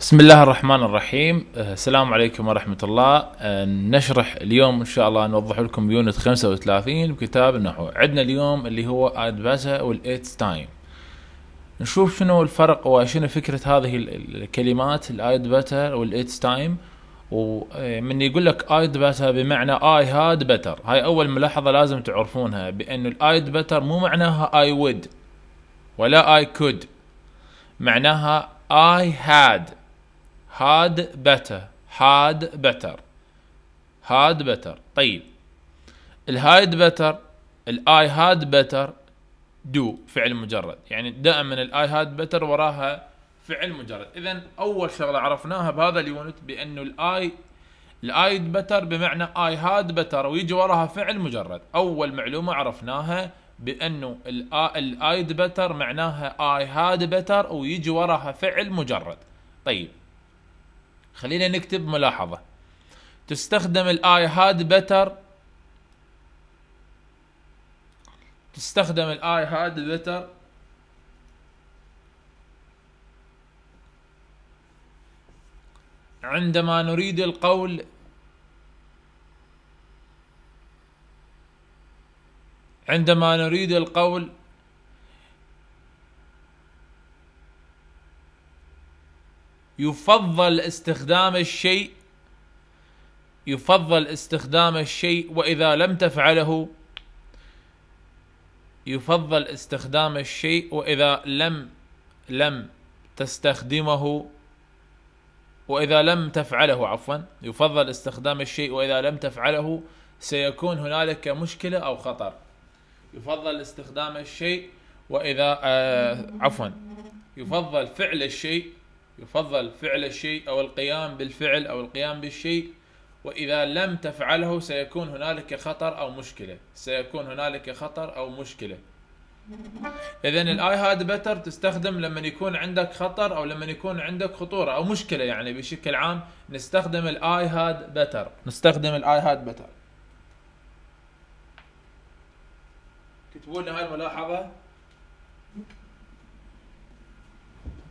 بسم الله الرحمن الرحيم أه، السلام عليكم ورحمة الله أه، نشرح اليوم إن شاء الله نوضح لكم يونت 35 بكتاب النحو عندنا اليوم اللي هو أدبازا والإيتس تايم نشوف شنو الفرق وشنو فكرة هذه الكلمات بتر والإيتس تايم ومن يقول لك ايد بتر بمعنى اي هاد بتر هاي اول ملاحظه لازم تعرفونها بانه الايد بتر مو معناها اي وود ولا اي كود معناها اي هاد هاد better هاد better هاد better طيب الهايد بتر الاي هاد بتر دو فعل مجرد يعني دائما الاي هاد بتر وراها فعل مجرد اذا اول شغله عرفناها بهذا اليونت بانه الاي الاي بتر بمعنى اي هاد بتر ويجي وراها فعل مجرد اول معلومه عرفناها بانه الايد بتر معناها اي هاد بتر ويجي وراها فعل مجرد طيب خلينا نكتب ملاحظة تستخدم الاي هاد بتر تستخدم الاي هاد بتر عندما نريد القول عندما نريد القول يفضل استخدام الشيء يفضل استخدام الشيء واذا لم تفعله يفضل استخدام الشيء واذا لم لم تستخدمه واذا لم تفعله عفوا يفضل استخدام الشيء واذا لم تفعله سيكون هنالك مشكله او خطر يفضل استخدام الشيء واذا آه عفوا يفضل فعل الشيء يفضل فعل الشيء أو القيام بالفعل أو القيام بالشيء وإذا لم تفعله سيكون هنالك خطر أو مشكلة سيكون هنالك خطر أو مشكلة إذا الآي هاد بتر تستخدم لما يكون عندك خطر أو لما يكون عندك خطورة أو مشكلة يعني بشكل عام نستخدم الآي هاد بتر نستخدم الآي هاد بتر لنا هاي الملاحظة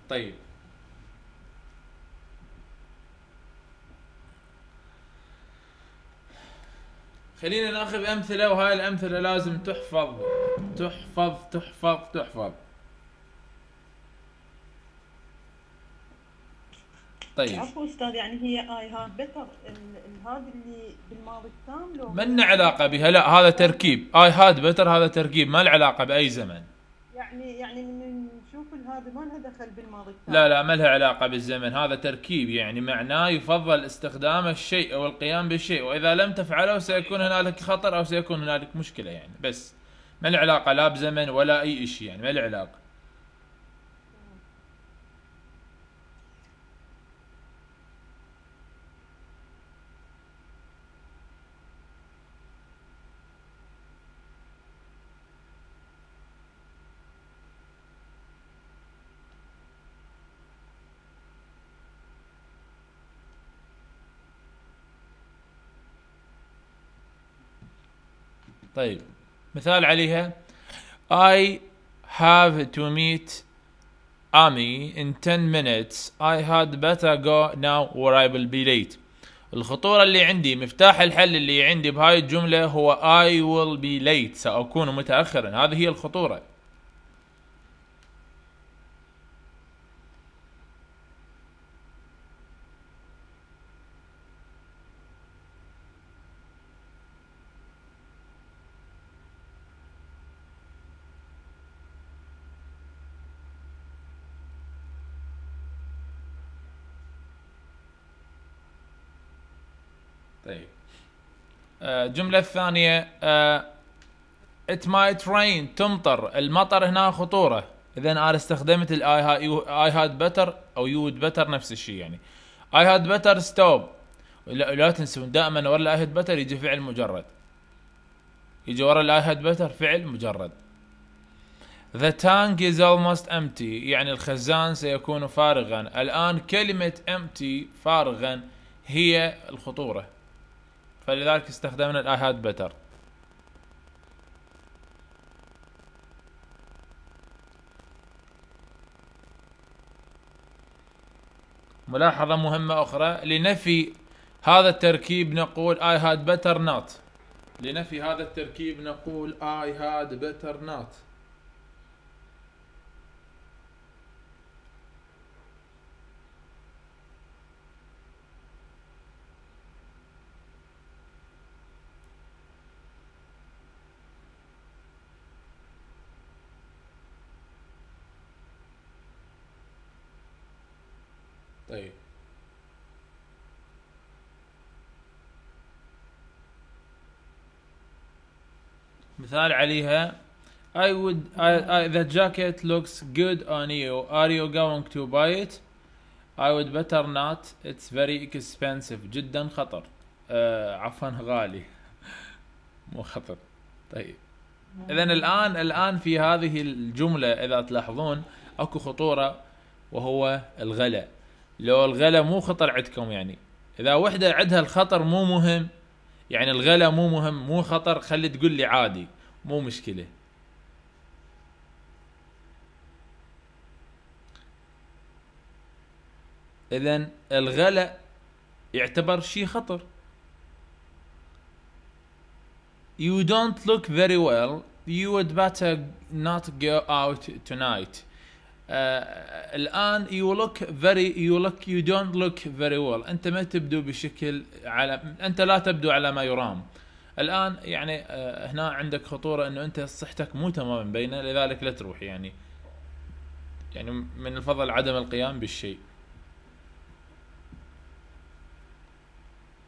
طيب خلينا ناخذ امثله وهاي الامثله لازم تحفظ تحفظ تحفظ تحفظ طيب عفوا استاذ يعني هي اي ها بتر هذا اللي بالماضي التام لو ما لنا علاقه بها لا هذا تركيب اي هاد بتر هذا تركيب ما له علاقه باي زمن يعني يعني نشوف هذا ما لها دخل بالماضي لا لا ما لها علاقه بالزمن هذا تركيب يعني معناه يفضل استخدام الشيء او القيام بالشيء واذا لم تفعله سيكون هنالك خطر او سيكون هنالك مشكله يعني بس ما له علاقه لا بزمن ولا اي شيء يعني ما له علاقه طيب مثال عليها I have to meet Amy in 10 minutes I had better go now or I will be late الخطورة اللي عندي مفتاح الحل اللي عندي بهاي الجملة هو I will be late سأكون متأخرا هذه هي الخطورة الجمله الثانيه آه، It might rain تمطر المطر هنا خطوره اذا انا استخدمت الـ I had better او you would better نفس الشيء يعني I had better stop لا, لا تنسون دائما ورا I had better يجي فعل مجرد يجي ورا I had better فعل مجرد The tank is almost empty يعني الخزان سيكون فارغا الآن كلمة empty فارغا هي الخطورة فلذلك استخدمنا الايهات بتر ملاحظة مهمة أخرى لنفي هذا التركيب نقول I had better not لنفي هذا التركيب نقول I had better not مثال عليها I would I, I, the jacket looks good on you are you going to buy it I would better not it's very expensive جدا خطر uh, عفوا غالي مو خطر طيب اذا الان الان في هذه الجمله اذا تلاحظون اكو خطوره وهو الغلا لو الغلا مو خطر عندكم يعني اذا وحده عندها الخطر مو مهم يعني الغلا مو مهم مو خطر خلي تقول لي عادي مو مشكله اذا الغلاء يعتبر شيء خطر you don't look very well you would better not go out tonight uh, الان you look very you look you don't look very well انت ما تبدو بشكل على انت لا تبدو على ما يرام الان يعني آه، هنا عندك خطوره انه انت صحتك مو تماما بينه لذلك لا تروح يعني يعني من الفضل عدم القيام بالشيء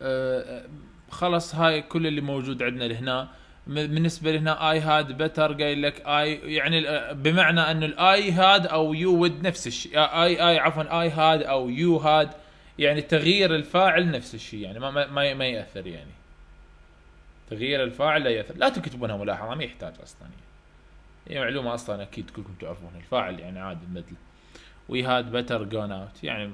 آه، خلص هاي كل اللي موجود عندنا لهنا بالنسبه لهنا اي هاد بتر قايل لك اي يعني آه، بمعنى انه الاي هاد او يو ود نفس الشيء اي اي عفوا اي هاد او يو هاد يعني تغيير الفاعل نفس الشيء يعني ما ما, ما ياثر يعني تغيير الفاعل لا يأثر لا تكتبونها ملاحظة ما يحتاج أصلا هي يعني معلومة أصلا أكيد كلكم تعرفون الفاعل يعني عادي مثل وي هاد بتر جون اوت يعني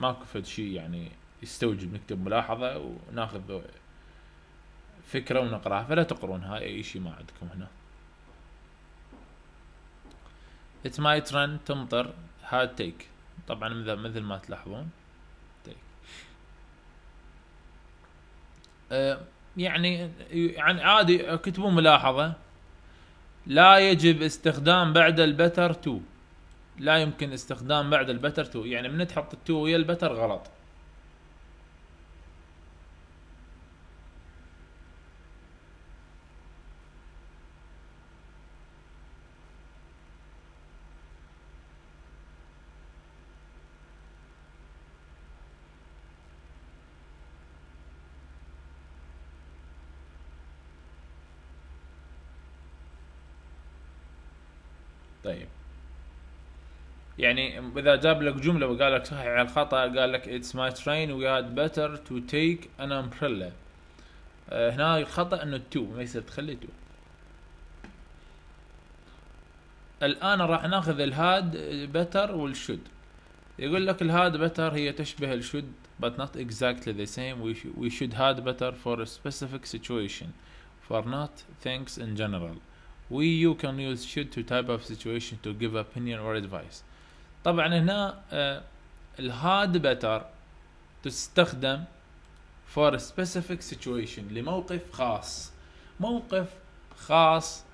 ماكو فد شيء يعني يستوجب نكتب ملاحظة وناخذ فكرة ونقراها فلا تقرونها أي شيء ما عندكم هنا it might run تمطر هاد تيك طبعا مثل ما تلاحظون أه، يعني عن يعني عادي كتبوا ملاحظه لا يجب استخدام بعد البتر 2 لا يمكن استخدام بعد البتر 2 يعني من تحط التو ويا البتر غلط يعني اذا جاب لك جمله وقال لك صحيح على الخطا قال لك اتس ماي ترين وي هاد بيتر تو تيك ان امبريلا هنا الخطا انه تو ما يصير تخلي تو الان راح ناخذ الهاد بيتر والشد يقول لك الهاد بيتر هي تشبه الشد but not exactly the same we, sh we should had better for a specific situation for not things in general we you can use should to type of situation to give opinion or advice طبعا هنا آه، الهاد بتر تستخدم for specific situation لموقف خاص موقف خاص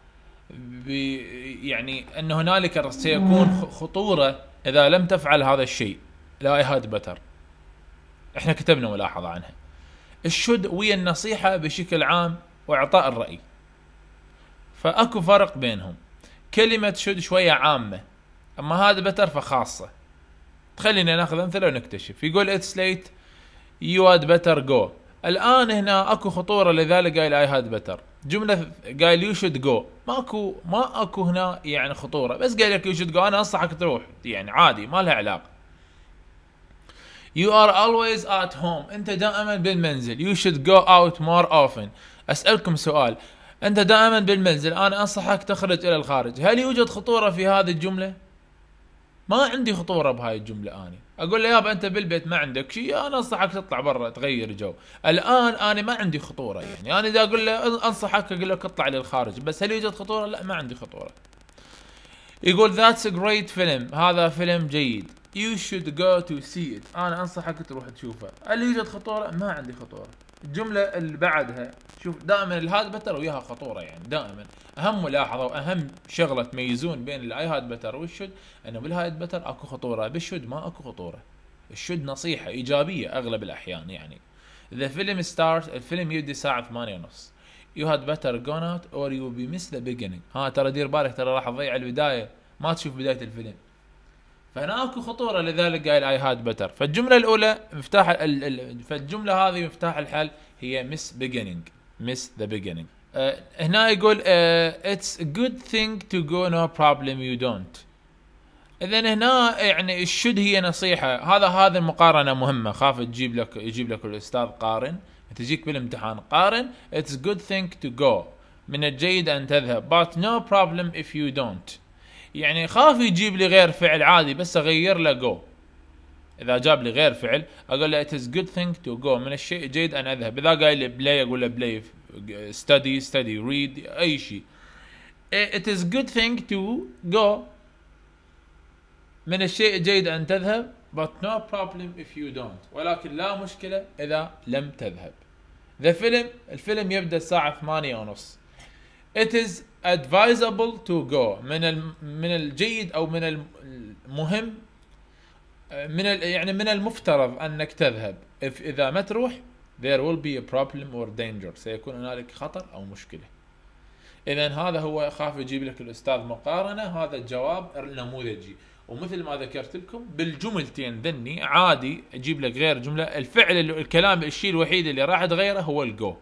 يعني ان هنالك سيكون خطوره اذا لم تفعل هذا الشيء لا هاد بتر احنا كتبنا ملاحظه عنها الشد ويا النصيحه بشكل عام واعطاء الراي فاكو فرق بينهم كلمه شد شويه عامه اما هذا بتر فخاصه خلينا ناخذ امثله ونكتشف يقول اتس ليت يو هاد بتر جو الان هنا اكو خطوره لذلك قايل اي هاد بتر جمله قايل يو شود جو ماكو ما اكو هنا يعني خطوره بس قايل لك يو شود جو انا انصحك تروح يعني عادي ما لها علاقه You are always at home. أنت دائما بالمنزل. You should go out more often. أسألكم سؤال. أنت دائما بالمنزل. أنا أنصحك تخرج إلى الخارج. هل يوجد خطورة في هذه الجملة؟ ما عندي خطوره بهاي الجمله اني اقول له يابا انت بالبيت ما عندك شيء انا انصحك تطلع برا تغير جو الان انا ما عندي خطوره يعني انا اذا اقول له انصحك اقول لك اطلع للخارج بس هل يوجد خطوره لا ما عندي خطوره يقول ذاتس جريت فيلم هذا فيلم جيد يو شود جو تو سي ات انا انصحك تروح تشوفه هل يوجد خطوره ما عندي خطوره الجمله اللي بعدها شوف دائما الهاد بتر وياها خطوره يعني دائما اهم ملاحظه واهم شغله تميزون بين الاي هاد بتر والشد انه بالهاد بتر اكو خطوره بالشد ما اكو خطوره الشد نصيحه ايجابيه اغلب الاحيان يعني ذا فيلم ستارت الفيلم يبدي الساعه 8 ونص يو هاد بتر جون اوت اور يو بي مس ذا بيجنينج ها ترى دير بالك ترى راح تضيع البدايه ما تشوف بدايه الفيلم فهنا اكو خطوره لذلك قايل اي هاد بتر فالجمله الاولى مفتاح ال ال فالجمله هذه مفتاح الحل هي مس بيجنينج مس ذا بيجنينج هنا يقول اتس جود ثينج تو جو نو بروبلم يو دونت اذا هنا يعني الشد هي نصيحه هذا هذا المقارنه مهمه خاف تجيب لك يجيب لك الاستاذ قارن تجيك بالامتحان قارن اتس جود ثينج تو جو من الجيد ان تذهب but no problem if you don't يعني خاف يجيب لي غير فعل عادي بس اغير له جو اذا جاب لي غير فعل اقول له اتس جود ثينك تو جو من الشيء الجيد ان اذهب اذا قال لي بلاي اقول له بلاي ستدي ستدي ريد اي شيء it is good thing to go من الشيء الجيد ان تذهب but no problem if you don't ولكن لا مشكله اذا لم تذهب ذا فيلم الفيلم يبدا الساعه 8:30 ونص it is advisable to go من من الجيد او من المهم آه، من يعني من المفترض انك تذهب if اذا ما تروح there will be a problem or danger سيكون هنالك خطر او مشكله اذا هذا هو خاف يجيب لك الاستاذ مقارنه هذا الجواب النموذجي ومثل ما ذكرت لكم بالجملتين ذني عادي اجيب لك غير جمله الفعل الكلام الشيء الوحيد اللي راح تغيره هو الجو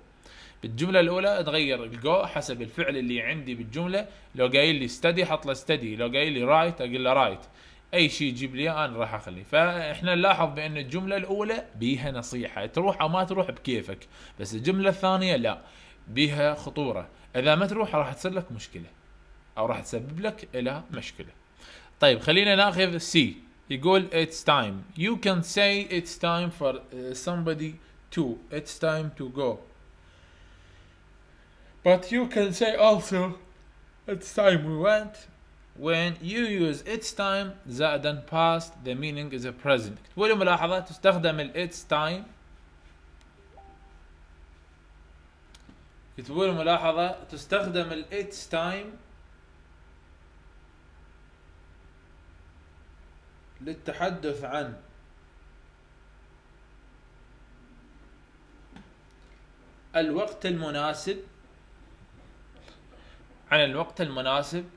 بالجمله الاولى اتغير الجو حسب الفعل اللي عندي بالجمله لو قايل لي ستدي حط له ستدي لو قايل لي رايت اقول له رايت اي شيء يجيب لي انا راح اخليه فاحنا نلاحظ بان الجمله الاولى بيها نصيحه تروح او ما تروح بكيفك بس الجمله الثانيه لا بيها خطوره اذا ما تروح راح تصير لك مشكله او راح تسبب لك الى مشكله طيب خلينا ناخذ سي يقول it's time you can say it's time for uh, somebody to it's time to go But you can say also it's time we went when you use it's time زائدا past the meaning is a present تقول ملاحظة تستخدم ال it's time يكتبوا ملاحظة تستخدم ال it's time للتحدث عن الوقت المناسب عن الوقت المناسب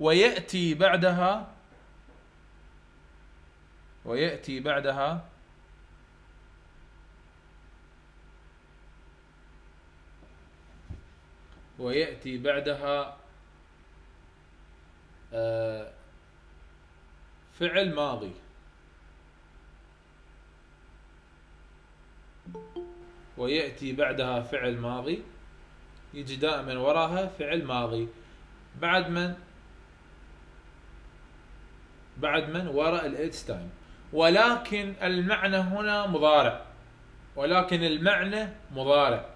ويأتي بعدها ويأتي بعدها ويأتي بعدها آه، فعل ماضي ويأتي بعدها فعل ماضي يجي دائما وراها فعل ماضي بعد من بعد من وراء الايدز تايم ولكن المعنى هنا مضارع ولكن المعنى مضارع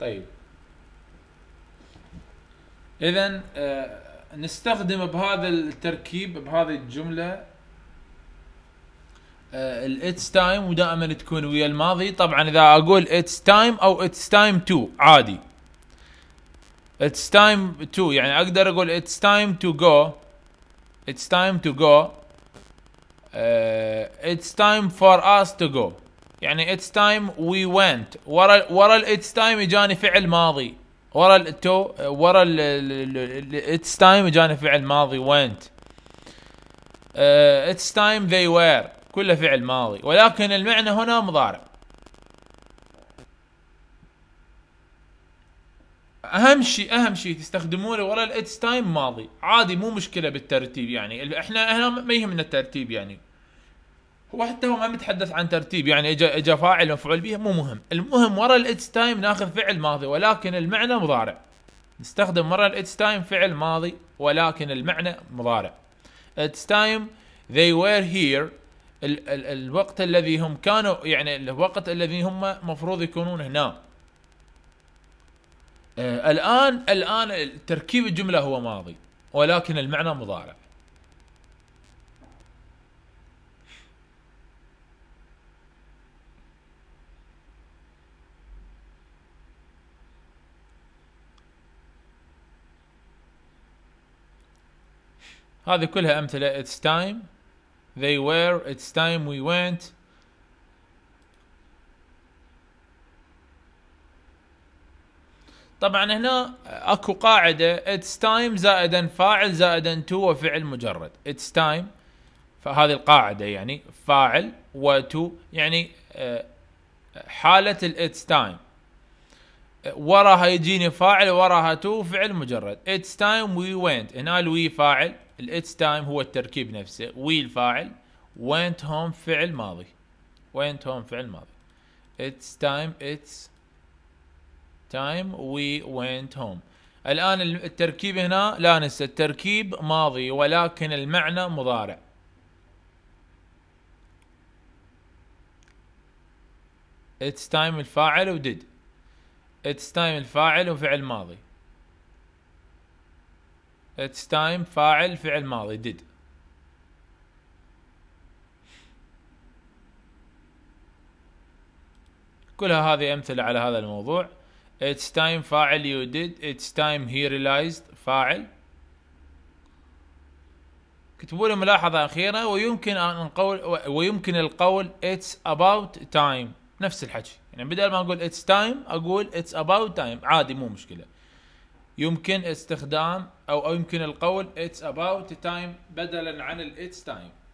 طيب اذا آه، نستخدم بهذا التركيب بهذه الجمله آه، الاتس تايم ودائما تكون ويا الماضي طبعا اذا اقول اتس تايم او اتس تايم تو عادي اتس تايم تو يعني اقدر اقول اتس تايم تو جو اتس تايم تو جو اتس تايم فور اس تو جو يعني اتس تايم وي ونت ورا ورا الاتس تايم اجاني فعل ماضي ورا التو ورا الاتس تايم اجاني فعل ماضي ونت اتس تايم ذي وير كله فعل ماضي ولكن المعنى هنا مضارع اهم شيء اهم شيء تستخدمونه ورا الاتس تايم ماضي عادي مو مشكله بالترتيب يعني احنا احنا ما يهمنا الترتيب يعني هو حتى هو ما متحدث عن ترتيب يعني اجى اجى فاعل مفعول به مو مهم المهم ورا الاتس تايم ناخذ فعل ماضي ولكن المعنى مضارع نستخدم ورا الاتس تايم فعل ماضي ولكن المعنى مضارع اتس تايم they were here ال ال الوقت الذي هم كانوا يعني الوقت الذي هم مفروض يكونون هنا آه الان الان تركيب الجمله هو ماضي ولكن المعنى مضارع هذه كلها امثله it's time they were it's time we went طبعا هنا اكو قاعده it's time زائدا فاعل زائدا to وفعل مجرد it's time فهذه القاعده يعني فاعل و to يعني آه، حاله ال It's time وراها يجيني فاعل وراها تو فعل مجرد It's time we went هنا الوي فاعل الاتس تايم هو التركيب نفسه وي الفاعل وينت هوم فعل ماضي وينت هوم فعل ماضي it's time it's time we went home الآن التركيب هنا لا ننسى التركيب ماضي ولكن المعنى مضارع it's time الفاعل و did it's time الفاعل وفعل ماضي اتس تايم فاعل فعل ماضي ديد كلها هذه امثله على هذا الموضوع اتس تايم فاعل يو did اتس تايم هي realized فاعل كتبوا لي ملاحظة أخيرة ويمكن أن نقول ويمكن القول it's about time نفس الحكي يعني بدل ما أقول it's time أقول it's about time عادي مو مشكلة يمكن استخدام او او يمكن القول it's about time بدلا عن it's time